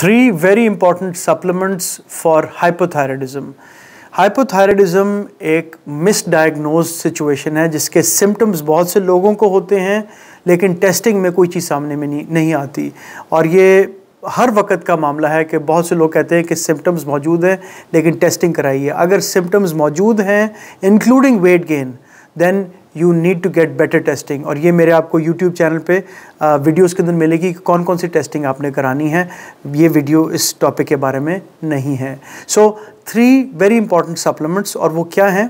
three very important supplements for hypothyroidism. Hypothyroidism एक मिसडाइग्नोज situation है जिसके सिम्टम्स बहुत से लोगों को होते हैं लेकिन टेस्टिंग में कोई चीज़ सामने में नहीं नहीं आती और ये हर वक्त का मामला है कि बहुत से लोग कहते हैं कि सिम्टम्स मौजूद हैं लेकिन टेस्टिंग कराइए अगर सिम्टम्स मौजूद हैं including weight gain then you need to get better testing और ये मेरे आपको यूट्यूब चैनल पे वीडियोस के अंदर मिलेगी कि कौन कौन सी टेस्टिंग आपने करानी है ये वीडियो इस टॉपिक के बारे में नहीं है so three very important supplements और वो क्या हैं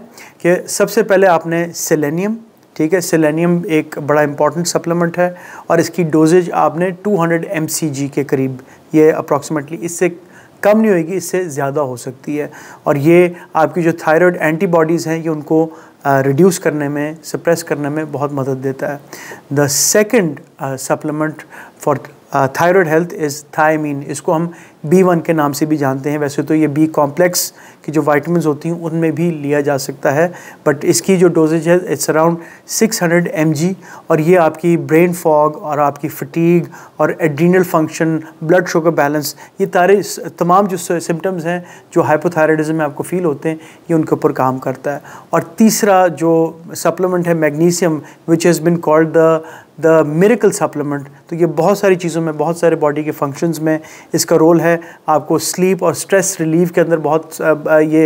कि सबसे पहले आपने सेलेनियम ठीक है सेलेनियम एक बड़ा इंपॉर्टेंट सप्लीमेंट है और इसकी डोजेज आपने 200 एम के करीब ये अप्रॉक्सीमेटली इससे कम नहीं होगी इससे ज़्यादा हो सकती है और ये आपकी जो थायराइड एंटीबॉडीज़ हैं ये उनको रिड्यूस uh, करने में सप्रेस करने में बहुत मदद देता है the second supplement for thyroid health is thiamine इसको हम बी वन के नाम से भी जानते हैं वैसे तो ये बी कॉम्प्लेक्स की जो वाइटमिन होती हैं उनमें भी लिया जा सकता है बट इसकी जो डोजेज है इट्स अराउंड 600 हंड्रेड और ये आपकी ब्रेन फॉग और आपकी फटीग और adrenal function blood sugar balance ये तारे तमाम जो सिम्टम्स हैं जो हाइपोथायरॉयडिज्म में आपको फील होते हैं ये उनके ऊपर काम करता है और तीसरा जो सप्लीमेंट है magnesium which has been called the the miracle supplement तो ये बहुत सारी चीज़ों में बहुत सारे बॉडी के फंक्शंस में इसका रोल है है आपको स्लीप और स्ट्रेस रिलीव के अंदर बहुत ये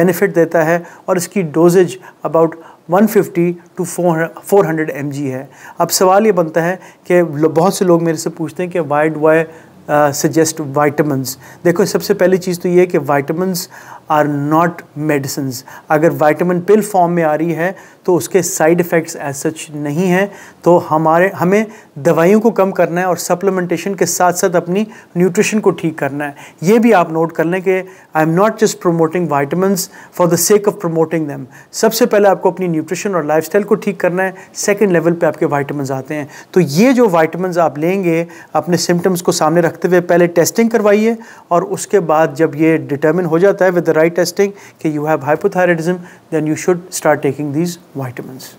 बेनिफिट देता है और इसकी डोजेज अबाउट 150 टू 400 हंड्रेड है अब सवाल ये बनता है कि बहुत से लोग मेरे से पूछते हैं कि वाई सजेस्ट वाइटमिन देखो सबसे पहली चीज़ तो ये है कि वाइटमिन आर नॉट मेडिसिन अगर वाइटामिन पिल फॉर्म में आ रही है तो उसके साइड इफ़ेक्ट्स एज सच नहीं हैं तो हमारे हमें दवाइयों को कम करना है और सप्लीमेंटेशन के साथ साथ अपनी न्यूट्रिशन को ठीक करना है ये भी आप नोट कर लें कि I am not just promoting vitamins for the sake of promoting them सबसे पहले आपको अपनी न्यूट्रिशन और लाइफ को ठीक करना है सेकेंड लेवल पर आपके वाइटमिन आते हैं तो ये जो वाइटमिन आप लेंगे अपने सिम्टम्स को सामने रखते हुए पहले टेस्टिंग करवाइए और उसके बाद जब ये डिटर्मिन हो जाता है with right testing, okay, you have hypothyroidism, then you should start taking these vitamins.